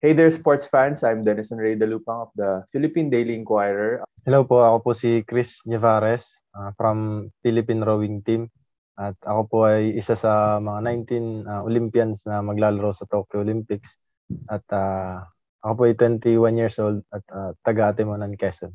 Hey there, sports fans. I'm Denison Ray Dalupang of the Philippine Daily Inquirer. Hello po, ako po si Chris Nevares uh, from Philippine Rowing Team. At ako po ay isa sa mga 19 uh, Olympians na maglalaro sa Tokyo Olympics. At uh, ako po ay 21 years old at uh, taga Atimonan, Quezon.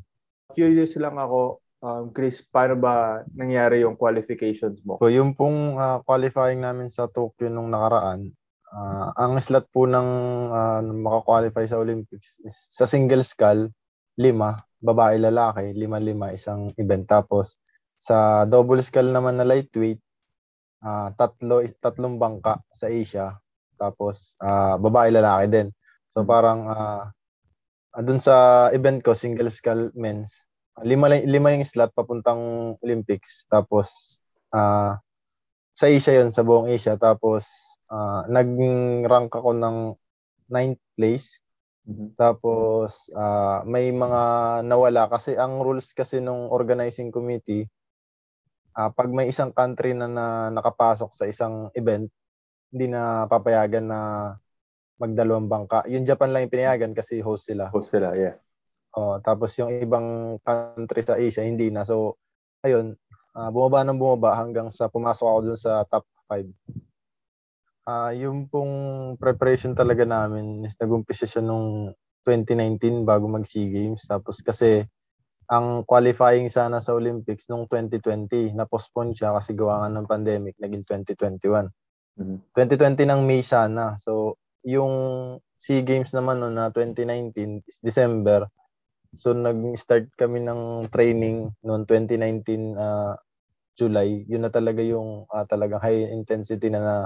Curious lang ako, um, Chris, paano ba nangyari yung qualifications mo? So yung pong uh, qualifying namin sa Tokyo nung nakaraan, Uh, ang slot po ng uh, ah, makakwalify sa Olympics is sa single scull, lima, babae lalaki, lima-lima isang event. Tapos sa double scull naman na lightweight, uh, tatlo tatlong bangka sa Asia. Tapos uh, babae lalaki din. So parang uh, doon sa event ko, single scull men's, lima, lima yung slot papuntang Olympics. Tapos, uh, sa Asia yon sa buong Asia. Tapos, uh, nag-rank ako ng 9th place. Mm-hmm. Tapos uh, may mga nawala kasi ang rules kasi nung organizing committee uh, pag may isang country na, na nakapasok sa isang event hindi na papayagan na magdalawang bangka. Yung Japan lang yung pinayagan kasi host sila. Host sila, yeah. Oh, tapos yung ibang country sa Asia hindi na. So ayun, uh, bumaba nang bumaba hanggang sa pumasok ako dun sa top 5. Ah, uh, yung pong preparation talaga namin is nagumpisa siya nung 2019 bago mag SEA Games. Tapos kasi ang qualifying sana sa Olympics nung 2020, na-postpone siya kasi gawa nga ng pandemic, naging 2021. Mm-hmm. 2020 ng May sana. So, yung SEA Games naman no, na 2019 is December. So, nag-start kami ng training noong 2019 uh, July. Yun na talaga yung uh, talagang high intensity na na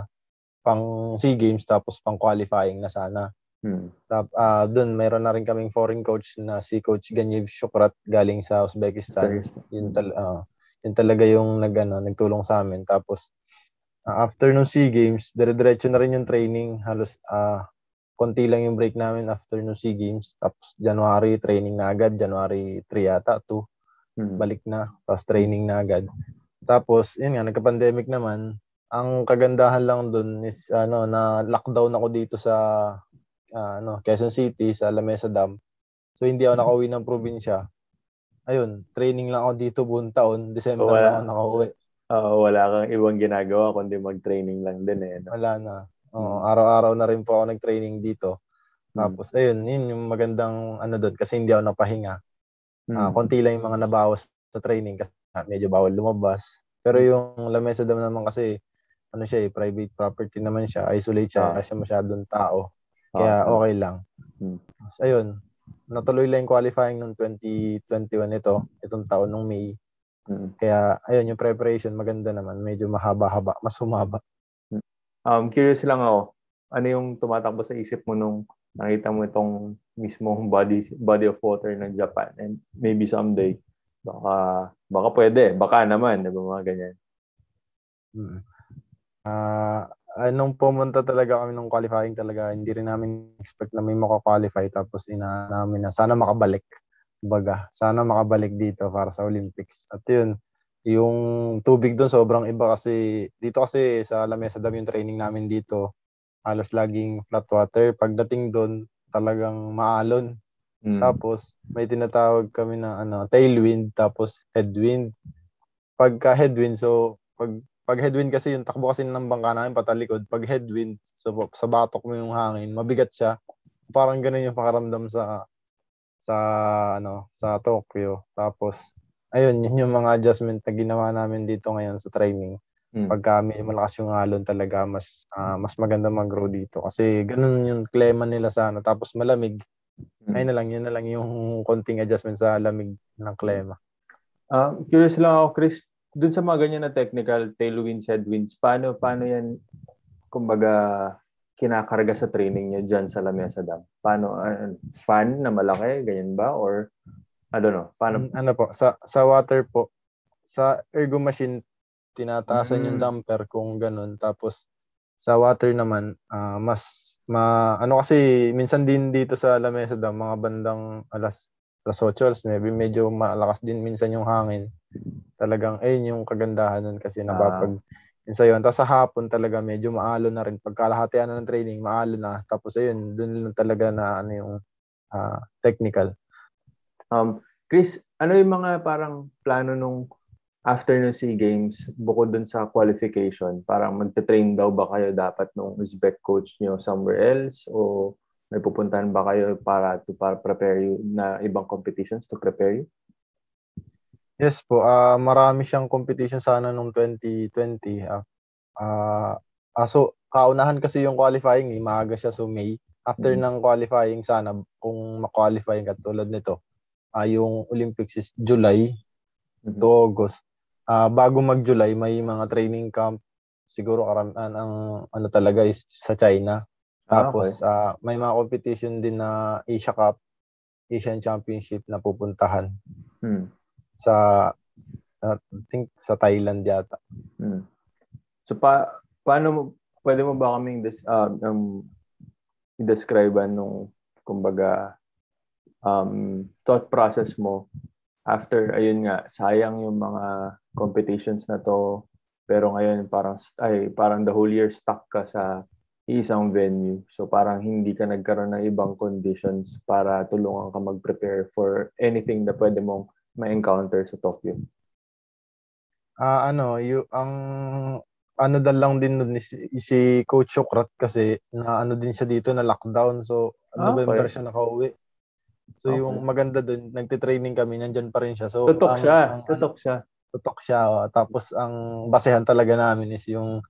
pang SEA Games tapos pang qualifying na sana. Hmm. Uh, ah, doon, mayroon na rin kaming foreign coach na si Coach Ganyev Shukrat galing sa Uzbekistan. Uzbekistan. Yun, tal- uh, yun talaga yung nag, ano, nagtulong sa amin. Tapos, uh, after nung SEA Games, dire-diretso na rin yung training. Halos, uh, konti lang yung break namin after nung SEA Games. Tapos, January, training na agad. January 3 yata, 2. Hmm. Balik na. Tapos, training na agad. Tapos, yun nga, nagka-pandemic naman. Ang kagandahan lang doon is ano na lockdown ako dito sa uh, ano Quezon City sa La Mesa Dam. So hindi ako mm-hmm. nakauwi ng probinsya. Ayun, training lang ako dito buong taon, December wala, na ako nakauwi. Oo, wala kang ibang ginagawa kundi mag-training lang din eh. No? Wala na. Oo, hmm. araw-araw na rin po ako nag-training dito. Mm-hmm. Tapos, ayun, yun yung magandang ano doon kasi hindi ako napahinga. Hmm. Uh, konti lang yung mga nabawas sa training kasi medyo bawal lumabas. Pero mm-hmm. yung La Mesa Dam naman kasi ano siya eh, private property naman siya. Isolate siya ah. kasi masyadong tao. Ah, Kaya ah. okay lang. Hmm. So, ayun. Natuloy lang yung qualifying noong 2021 ito, itong taon nung May. Hmm. Kaya ayun, yung preparation maganda naman. Medyo mahaba-haba, mas humaba. Hmm. Um, curious lang ako, ano yung tumatakbo sa isip mo nung nakita mo itong mismong body body of water ng Japan and maybe someday baka baka pwede baka naman di ba mga ganyan hmm uh, nung pumunta talaga kami nung qualifying talaga, hindi rin namin expect na may makakwalify tapos ina namin na sana makabalik. Baga, sana makabalik dito para sa Olympics. At yun, yung tubig doon sobrang iba kasi dito kasi sa Lamesa Dam yung training namin dito halos laging flat water. Pagdating doon, talagang maalon. Mm. Tapos may tinatawag kami na ano, tailwind tapos headwind. Pagka headwind so pag pag headwind kasi yung takbo kasi ng bangka namin patalikod. Pag headwind, so, sa batok mo yung hangin, mabigat siya. Parang ganun yung pakaramdam sa sa ano sa Tokyo. Tapos ayun, yun yung mga adjustment na ginawa namin dito ngayon sa training. Mm. Pag kami malakas yung alon talaga, mas uh, mas maganda mag-grow dito kasi ganun yung klima nila sa ano tapos malamig. Mm. Ayun na lang, yun na lang yung konting adjustment sa lamig ng klima. Um, curious lang ako, Chris, dun sa mga ganyan na technical, tailwinds, headwinds, paano, paano yan, kumbaga, kinakarga sa training niya dyan sa sa Dam? Paano, uh, fan na malaki, ganyan ba? Or, I don't know, paano? Mm, ano po, sa, sa water po, sa ergo machine, tinataasan mm. yung damper kung ganun. Tapos, sa water naman, uh, mas, ma, ano kasi, minsan din dito sa Lamesa Dam, mga bandang alas Las 8, alas 9, medyo malakas din minsan yung hangin. Talagang, ayun eh, yung kagandahan nun kasi napapag... Ah. Minsan yun. Tapos sa hapon talaga medyo maalo na rin. Pagkalahatian na ng training, maalo na. Tapos ayun, dun talaga na ano yung uh, technical. Um, Chris, ano yung mga parang plano nung after ng SEA Games bukod dun sa qualification? Parang magte-train daw ba kayo dapat nung Uzbek coach nyo somewhere else? O may pupuntahan ba kayo para to para prepare you na ibang competitions to prepare you? Yes po, uh, marami siyang competition sana nung 2020. Uh, uh, so, kaunahan kasi yung qualifying, eh, maaga siya so May. After mm-hmm. ng qualifying sana, kung ma-qualifying ka tulad nito, uh, yung Olympics is July mm-hmm. to August. Uh, bago mag-July, may mga training camp. Siguro karam- ang, ang ano talaga is sa China. Ah, Tapos okay. uh, may mga competition din na Asia Cup, Asian Championship na pupuntahan. Hmm. Sa ah, I think sa Thailand yata. Hmm. So pa paano pwede mo ba kaming des, uh, um, i-describe anong kumbaga um, thought process mo after ayun nga sayang yung mga competitions na to pero ngayon parang ay parang the whole year stuck ka sa isang venue. So parang hindi ka nagkaroon ng ibang conditions para tulungan ka mag-prepare for anything na pwede mong ma-encounter sa Tokyo. Ah uh, ano, you ang ano dal lang din nun, si, si Coach Sokrat kasi na ano din siya dito na lockdown. So ano ah, November okay. siya nakauwi. So okay. yung maganda doon, nagte-training kami, nandiyan pa rin siya. So tutok ang, siya, ang, tutok ano, siya. Tutok siya. Oh. Tapos ang basehan talaga namin is yung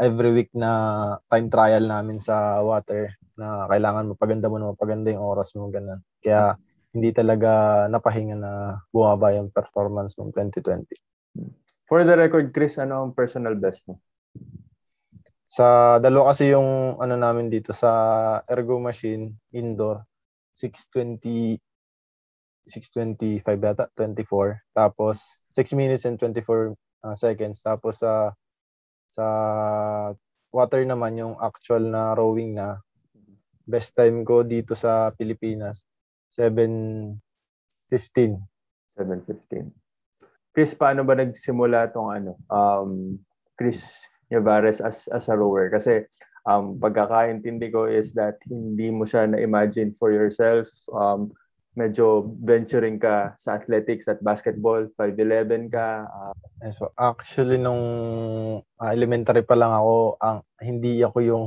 every week na time trial namin sa water na kailangan mapaganda mo na mapaganda yung oras mo ganun. Kaya hindi talaga napahinga na bumaba yung performance ng 2020. For the record, Chris, ano ang personal best mo? Sa dalo kasi yung ano namin dito sa ergo machine indoor 620 625 yata 24 tapos 6 minutes and 24 uh, ah, seconds tapos sa uh, sa water naman, yung actual na rowing na, best time ko dito sa Pilipinas, 7.15. 7.15. Chris, paano ba nagsimula tong ano? Um, Chris Nevares as, as a rower? Kasi um, pagkakaintindi ko is that hindi mo siya na-imagine for yourself. Um, medyo venturing ka sa athletics at basketball, 5'11 ka. Uh, yes, so actually, nung ah, elementary pa lang ako, ang, hindi ako yung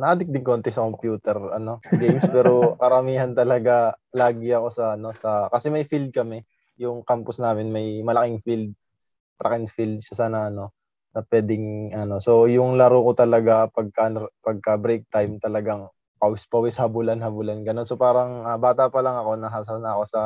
naadik din konti sa computer ano games pero karamihan talaga lagi ako sa ano sa kasi may field kami yung campus namin may malaking field track and field siya sana ano na pwedeng ano so yung laro ko talaga pagka pagka break time talagang pawis-pawis, habulan-habulan, ganun. So parang uh, bata pa lang ako, nahasal na ako sa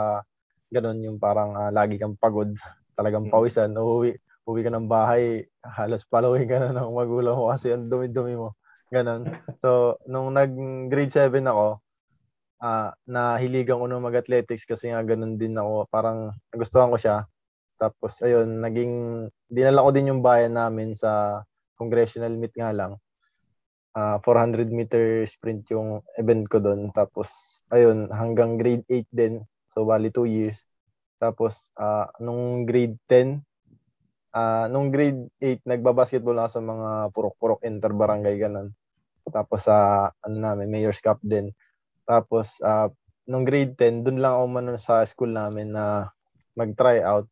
ganun yung parang uh, lagi kang pagod, talagang mm. pawisan, uuwi, uwi ka ng bahay, halos palawin ka na ng magulang mo kasi ang dumi-dumi mo. Ganun. So, nung nag-grade 7 ako, uh, nahiligan ko ng mag-athletics kasi nga ganun din ako. Parang nagustuhan ko siya. Tapos, ayun, naging, dinala ko din yung bayan namin sa congressional meet nga lang uh, ah, 400 meter sprint yung event ko doon. Tapos, ayun, hanggang grade 8 din. So, bali 2 years. Tapos, uh, nung grade 10, uh, ah, nung grade 8, nagbabasketball ako sa mga purok-purok inter-barangay, ganun. Tapos, sa, uh, ano namin, Mayor's Cup din. Tapos, uh, nung grade 10, doon lang ako manon sa school namin na mag-try out.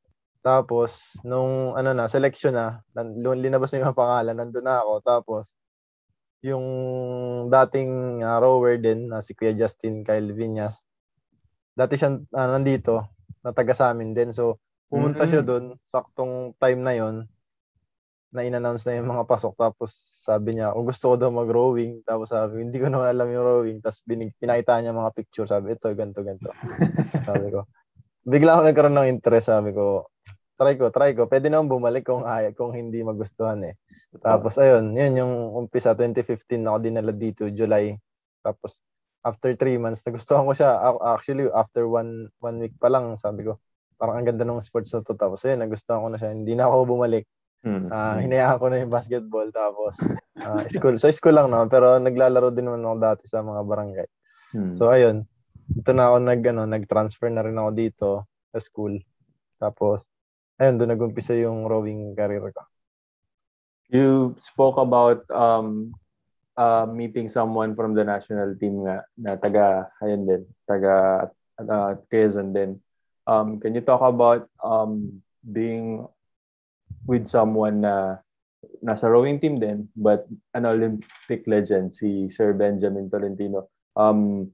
Tapos, nung ano na, selection na, linabas na yung mga pangalan, nandun na ako. Tapos, yung dating uh, rower din na uh, si Kuya Justin Kyle Vinyas. Dati siya uh, nandito, nataga sa amin din. So, pumunta mm-hmm. siya doon saktong time na yon na inannounce na yung mga pasok. Tapos sabi niya, oh, gusto ko daw mag-rowing. Tapos sabi, hindi ko naman alam yung rowing. Tapos binig, pinakita niya mga picture. Sabi, ito, ganto, ganto. sabi ko. Bigla ako nagkaroon ng interest. Sabi ko, try ko, try ko. Pwede naman bumalik kung ay kung hindi magustuhan eh. Tapos ayun, yun yung umpisa 2015 ako dinala dito July. Tapos after 3 months nagustuhan ko siya. Actually after one one week pa lang sabi ko, parang ang ganda ng sports na to. Tapos ayun, nagustuhan ko na siya. Hindi na ako bumalik. Uh, hinayaan ko na yung basketball tapos uh, school. Sa so, school lang naman pero naglalaro din naman ako dati sa mga barangay. Hmm. So ayun, ito na ako nag ano, nag-transfer na rin ako dito sa school. Tapos ayun, doon nagumpisa yung rowing career ko. You spoke about um, uh, meeting someone from the national team nga na taga, ayun din, taga uh, Quezon din. Um, can you talk about um, being with someone na nasa rowing team din but an Olympic legend si Sir Benjamin Tolentino. Um,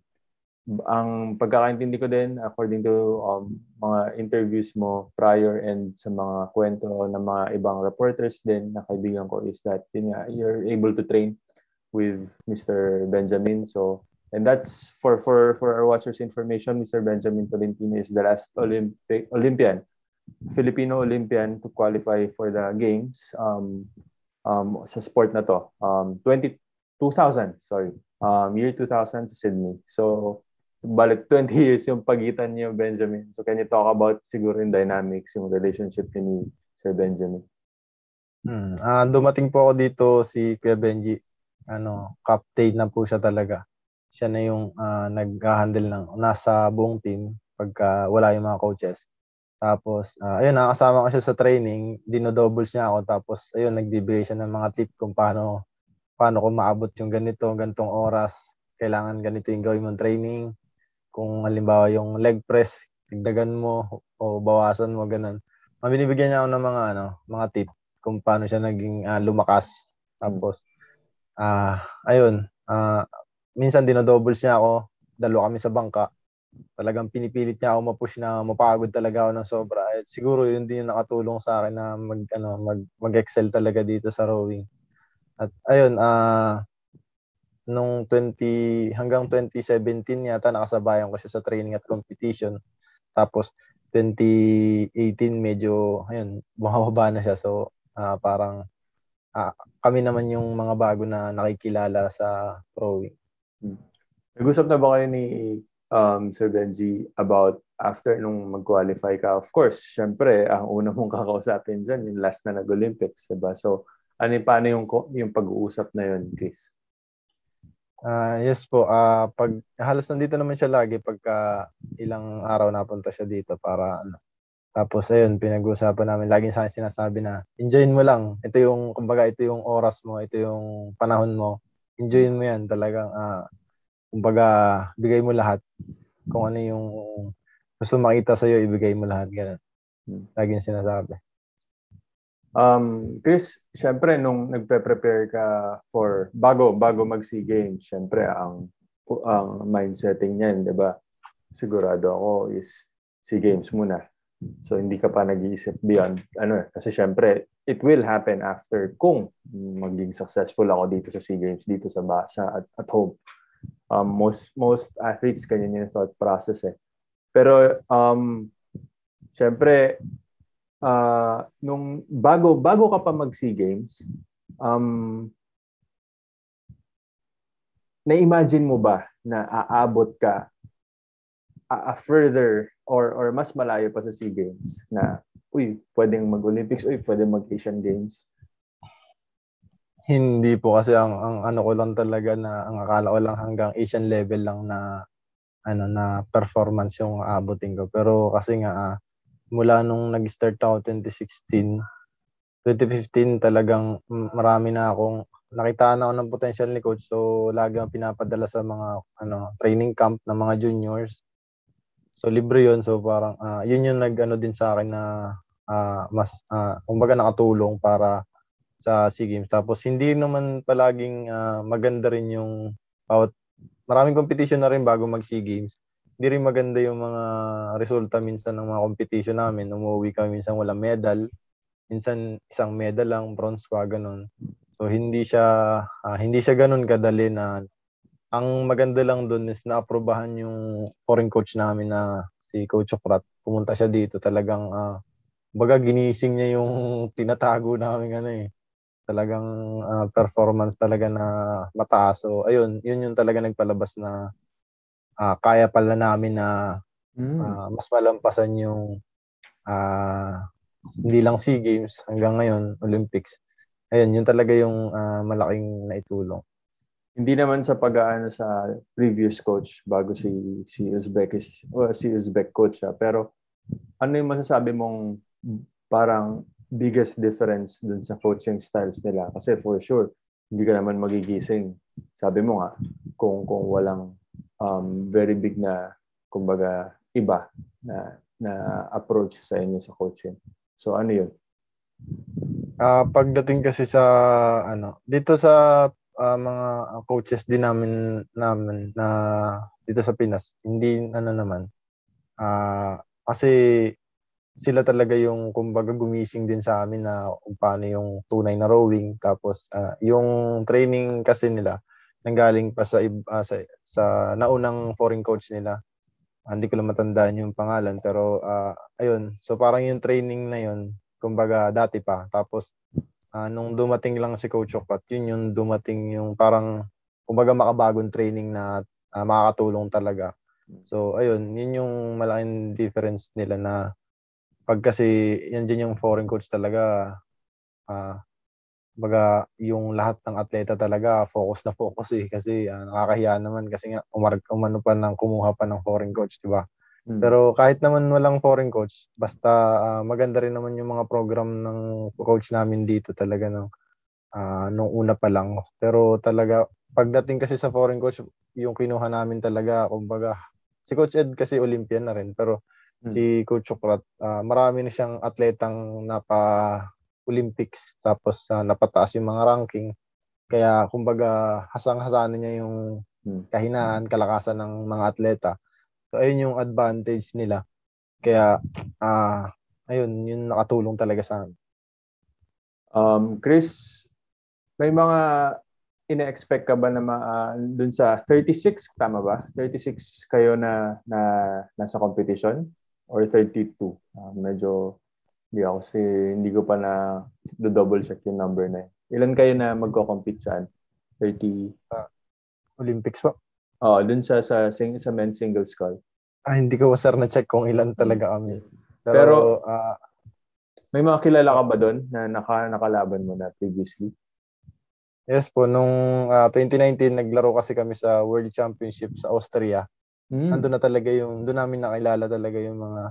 ang pagkakaintindi ko din according to um, mga interviews mo prior and sa mga kwento ng mga ibang reporters din na kaibigan ko is that yun you're able to train with Mr. Benjamin so and that's for for for our watchers information Mr. Benjamin Tolentino is the last Olympic Olympian Filipino Olympian to qualify for the games um um sa sport na to um 20 2000 sorry um year 2000 sa Sydney so balik 20 years yung pagitan niyo Benjamin. So can you talk about siguro yung dynamics, yung relationship niyo ni Sir Benjamin? Hmm. Uh, dumating po ako dito si Kuya Benji. Ano, captain na po siya talaga. Siya na yung uh, nag-handle ng nasa buong team pagka wala yung mga coaches. Tapos, uh, ayun, nakasama ko siya sa training. Dinodoubles niya ako. Tapos, ayun, nagbibigay siya ng mga tip kung paano paano ko maabot yung ganito, gantong oras. Kailangan ganito yung gawin mong training kung halimbawa yung leg press, dagdagan mo o bawasan mo ganun. Mabinibigyan niya ako ng mga ano, mga tip kung paano siya naging uh, lumakas. Tapos ah uh, ayun, uh, minsan dinodoubles niya ako, dalawa kami sa bangka. Talagang pinipilit niya ako ma-push na mapagod talaga ako ng sobra. At eh, siguro yun din yung nakatulong sa akin na mag ano, mag mag-excel talaga dito sa rowing. At ayun, ah uh, nung 20 hanggang 2017 yata nakasabayan ko siya sa training at competition. Tapos 2018 medyo ayun, bumababa na siya. So uh, parang uh, kami naman yung mga bago na nakikilala sa throwing. Hmm. Nag-usap na ba kayo ni um, Sir Benji about after nung mag-qualify ka? Of course, syempre, ang una mong kakausapin dyan, yung last na nag-Olympics, diba? So, ano, paano yung, yung pag-uusap na yun, Chris? Uh, yes po, uh, pag halos nandito naman siya lagi pagka ilang araw na punta siya dito para ano. Tapos ayun, pinag-uusapan namin laging sa sinasabi na enjoyin mo lang. Ito yung kumbaga ito yung oras mo, ito yung panahon mo. Enjoyin mo 'yan talagang uh, kumbaga bigay mo lahat. Kung ano yung gusto makita sa iyo, ibigay mo lahat ganun. Hmm. Laging sinasabi. Um, Chris, syempre nung nagpe-prepare ka for bago bago mag-SEA Games, syempre ang ang mindsetting niyan, 'di ba? Sigurado ako is SEA Games muna. So hindi ka pa nag-iisip beyond ano kasi syempre it will happen after kung maging successful ako dito sa SEA Games dito sa sa at, at home. Um, most most athletes ganyan yung thought process eh. Pero um syempre uh, nung bago bago ka pa mag SEA Games, um, na-imagine mo ba na aabot ka a, a further or or mas malayo pa sa SEA Games na uy, pwedeng mag-Olympics, uy, pwedeng mag-Asian Games? Hindi po kasi ang, ang ano ko lang talaga na ang akala ko lang hanggang Asian level lang na ano na performance yung aabutin ko. Pero kasi nga uh, mula nung nag-start ako 2016, 2015 talagang marami na akong nakita na ako ng potential ni coach so lagi ang pinapadala sa mga ano training camp ng mga juniors. So libre 'yun. so parang uh, 'yun yung nag-ano din sa akin na uh, mas uh, kumbaga nakatulong para sa SEA Games. Tapos hindi naman palaging uh, maganda rin yung out. Maraming competition na rin bago mag SEA Games hindi rin maganda yung mga resulta minsan ng mga competition namin. Umuwi kami minsan walang medal. Minsan isang medal lang, bronze pa, ganun. So hindi siya uh, hindi siya ganun kadali na ang maganda lang doon is naaprobahan yung foreign coach namin na si Coach Okrat. Pumunta siya dito talagang uh, ah, baga ginising niya yung tinatago namin ano eh. Talagang uh, performance talaga na mataas. So ayun, yun yung talaga nagpalabas na uh, kaya pala namin na uh, mas malampasan yung uh, hindi lang SEA Games hanggang ngayon Olympics. Ayun, yun talaga yung uh, malaking naitulong. Hindi naman sa pag-aano sa previous coach bago si si Uzbek is well, si Uzbek coach ha, pero ano yung masasabi mong parang biggest difference dun sa coaching styles nila kasi for sure hindi ka naman magigising sabi mo nga kung kung walang um, very big na, kumbaga, iba na, na approach sa inyo sa coaching. So, ano yun? Uh, pagdating kasi sa, ano, dito sa uh, mga ah, coaches din namin, namin na dito sa Pinas, hindi, ano naman, uh, kasi sila talaga yung kumbaga gumising din sa amin na kung paano yung tunay na rowing tapos uh, yung training kasi nila nanggaling pa sa, uh, sa, sa naunang foreign coach nila. Ah, hindi ko lang matandaan yung pangalan pero uh, ayun, so parang yung training na yun, kumbaga dati pa. Tapos uh, nung dumating lang si Coach Opat, yun yung dumating yung parang kumbaga makabagong training na uh, makakatulong talaga. So ayun, yun yung malaking difference nila na pag kasi yan din yung foreign coach talaga uh, baga yung lahat ng atleta talaga focus na focus eh kasi uh, nakakahiya naman kasi nga umar- umano pa ng kumuha pa ng foreign coach, di ba? Mm. Pero kahit naman walang foreign coach, basta uh, maganda rin naman yung mga program ng coach namin dito talaga no. Uh, nung una pa lang. Pero talaga pagdating kasi sa foreign coach, yung kinuha namin talaga kumbaga si Coach Ed kasi Olympian na rin pero mm. si Coach Chukrat, uh, marami na siyang atletang napa Olympics tapos uh, napataas yung mga ranking. Kaya kumbaga hasang-hasanin niya yung hmm. kahinaan, kalakasan ng mga atleta. So ayun yung advantage nila. Kaya uh, ayun, yung nakatulong talaga sa amin. Um, Chris, may mga ina-expect ka ba na ma, uh, dun sa 36 tama ba? 36 kayo na na nasa competition or 32? Uh, medyo hindi ako kasi hindi ko pa na do-double check yung number na yun. Ilan kayo na magko-compete saan? 30? Uh, ah, Olympics po. Oo, oh, dun sa, sa, sing, sa men's singles call. Ah, hindi ko sir na-check kung ilan talaga hmm. kami. Pero, Pero uh, may mga kilala ka ba doon na naka, nakalaban mo na previously? Yes po, nung uh, ah, 2019 naglaro kasi kami sa World Championship sa Austria. Mm. Nandun na talaga yung, doon namin nakilala talaga yung mga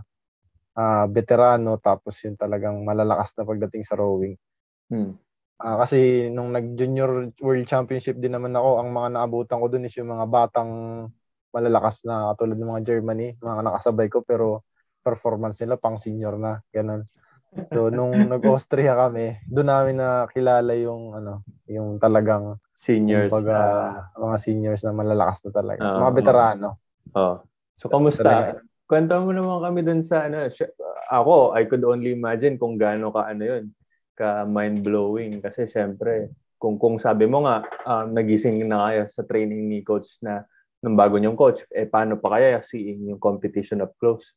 uh, veterano tapos yung talagang malalakas na pagdating sa rowing. Hmm. Uh, kasi nung nag-junior world championship din naman ako, ang mga naabutan ko dun is yung mga batang malalakas na katulad ng mga Germany, mga nakasabay ko pero performance nila pang senior na, ganun. So nung nag-Austria kami, doon namin nakilala yung ano, yung talagang seniors pag, uh, mga seniors na malalakas na talaga, uh, mga veterano. Oh. So kamusta? Talaga. Kwento mo naman kami dun sa ano, ako, I could only imagine kung gaano ka ano yun, ka mind-blowing. Kasi syempre, kung, kung sabi mo nga, um, nagising na kayo sa training ni coach na ng bago niyong coach, eh paano pa kaya seeing yung competition up close?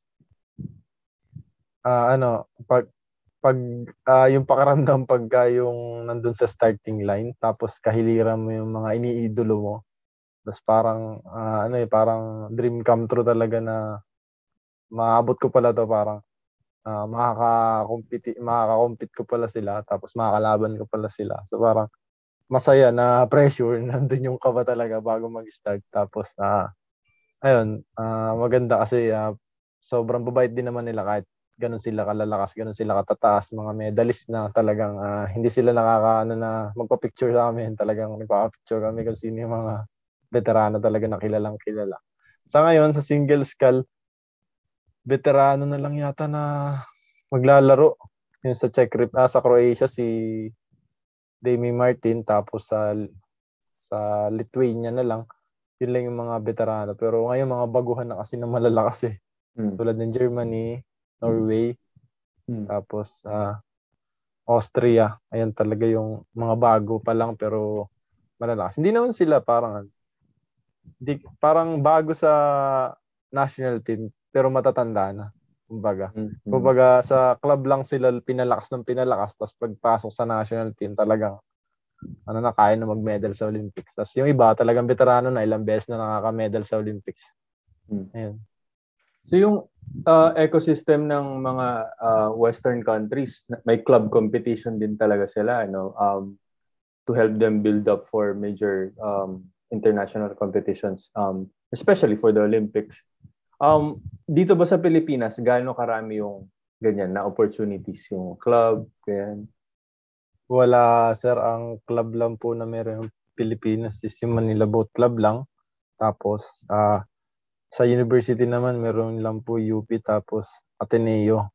Uh, ano, pag pag uh, yung pakaramdam pagka yung nandun sa starting line tapos kahiliran mo yung mga iniidolo mo. Tapos parang uh, ano eh, parang dream come true talaga na maabot ko pala to parang uh, makaka-compete makaka-compete ko pala sila tapos makakalaban ko pala sila. So parang masaya na pressure nandoon yung kaba talaga bago mag-start tapos na uh, ayun uh, maganda kasi uh, sobrang babait din naman nila kahit ganun sila kalalakas, ganun sila katataas, mga medalist na talagang uh, hindi sila nakakaano na magpa-picture sa amin, talagang nagpa-picture kami kasi sino yung mga veterano talaga na kilalang kilala. Sa ngayon, sa single skull, veterano na lang yata na maglalaro. Yung sa Czech Republic, ah, sa Croatia si Demi Martin tapos sa sa Lithuania na lang yun lang yung mga veterano pero ngayon mga baguhan na kasi na malalakas eh mm. tulad ng Germany Norway mm. tapos uh, Austria ayan talaga yung mga bago pa lang pero malalakas hindi naman sila parang hindi, parang bago sa national team pero matatanda na. Kumbaga. Mm-hmm. Kumbaga sa club lang sila pinalakas ng pinalakas tapos pagpasok sa national team talaga ano na kaya na mag-medal sa Olympics. Tapos yung iba talagang veterano na ilang beses na nakaka-medal sa Olympics. Mm. Ayun. So yung uh, ecosystem ng mga uh, western countries, may club competition din talaga sila ano um to help them build up for major um international competitions um especially for the Olympics. Um, dito ba sa Pilipinas, gaano karami yung ganyan na opportunities yung club, ganyan? Wala, sir. Ang club lang po na meron yung Pilipinas is yung Manila Boat Club lang. Tapos, uh, sa university naman, meron lang po UP, tapos Ateneo.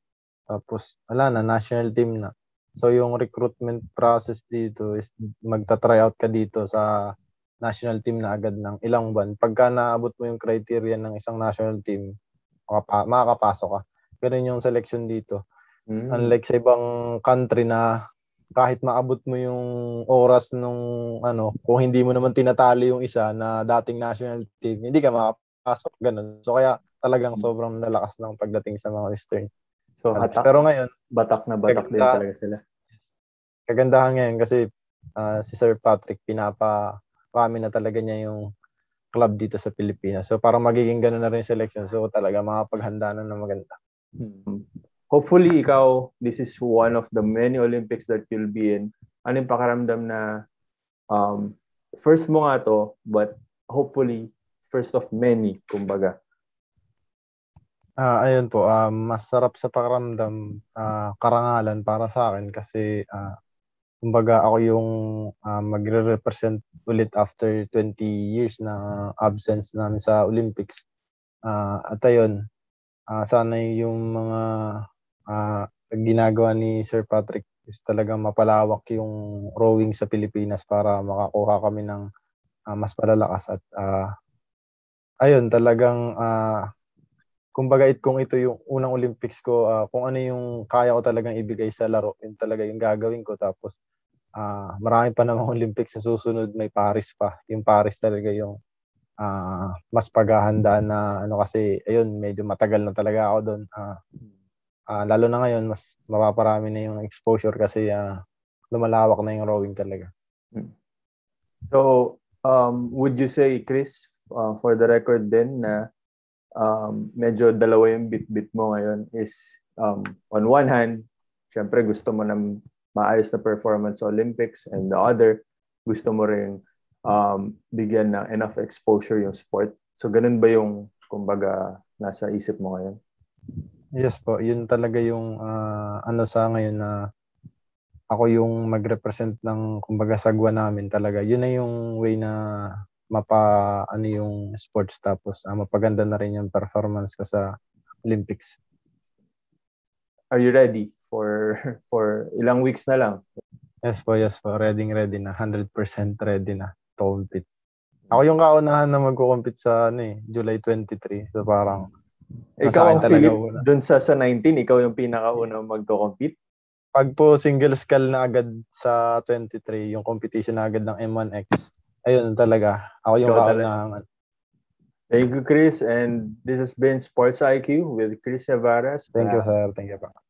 Tapos, wala na, national team na. So, yung recruitment process dito is magta-try out ka dito sa national team na agad ng ilang buwan. Pagka naabot mo yung criteria ng isang national team, makakapasok ka. Ganun yung selection dito. Mm. Unlike sa ibang country na kahit maabot mo yung oras nung ano, kung hindi mo naman tinatali yung isa na dating national team, hindi ka makapasok. Ganun. So kaya talagang hmm. sobrang nalakas ng pagdating sa mga Western. So, batak, pero ngayon, batak na batak kaganda, din talaga sila. Kagandahan ngayon kasi uh, si Sir Patrick pinapa marami na talaga niya yung club dito sa Pilipinas. So parang magiging ganun na rin selection. So talaga makapaghanda na ng maganda. Hmm. Hopefully ikaw, this is one of the many Olympics that you'll be in. Ano yung pakaramdam na um, first mo nga to, but hopefully first of many, kumbaga. Ah, uh, ayun po, um, masarap sa pakaramdam uh, ah, karangalan para sa akin kasi uh, kumbaga ako yung uh, magre-represent ulit after 20 years na absence namin sa Olympics. Uh, at ayun, uh, ah, sana yung mga uh, ginagawa ni Sir Patrick is talagang mapalawak yung rowing sa Pilipinas para makakuha kami ng uh, mas malalakas at uh, ayun talagang uh, kumbaga it kung ito yung unang Olympics ko, uh, kung ano yung kaya ko talagang ibigay sa laro, yun talaga yung gagawin ko. Tapos uh, marami pa namang Olympics sa susunod, may Paris pa. Yung Paris talaga yung uh, mas paghahandaan na ano kasi, ayun, medyo matagal na talaga ako doon. Uh, uh, lalo na ngayon, mas mapaparami na yung exposure kasi uh, lumalawak na yung rowing talaga. Hmm. So, um, would you say, Chris, uh, for the record din, na uh, um, medyo dalawa yung bit-bit mo ngayon is um, on one hand, syempre gusto mo ng maayos na performance sa Olympics and the other, gusto mo rin um, bigyan ng enough exposure yung sport. So, ganun ba yung, kumbaga, nasa isip mo ngayon? Yes po, yun talaga yung uh, ano sa ngayon na ako yung mag-represent ng kumbaga sagwa namin talaga. Yun na yung way na mapa ano yung sports tapos ah, mapaganda na rin yung performance ko sa Olympics. Are you ready for for ilang weeks na lang? Yes po, yes po. Ready, ready na. 100% ready na to compete. Ako yung kaunahan na magko-compete sa ano eh, July 23. So parang ikaw ang Philip, doon sa sa 19, ikaw yung pinakauna magko-compete. Pag po single skull na agad sa 23, yung competition na agad ng M1X, ayun talaga. Ako yung Ikaw kauna. Talaga. Thank you, Chris. And this has been Sports IQ with Chris Nevares. Thank you, ah. sir. Thank you, pa.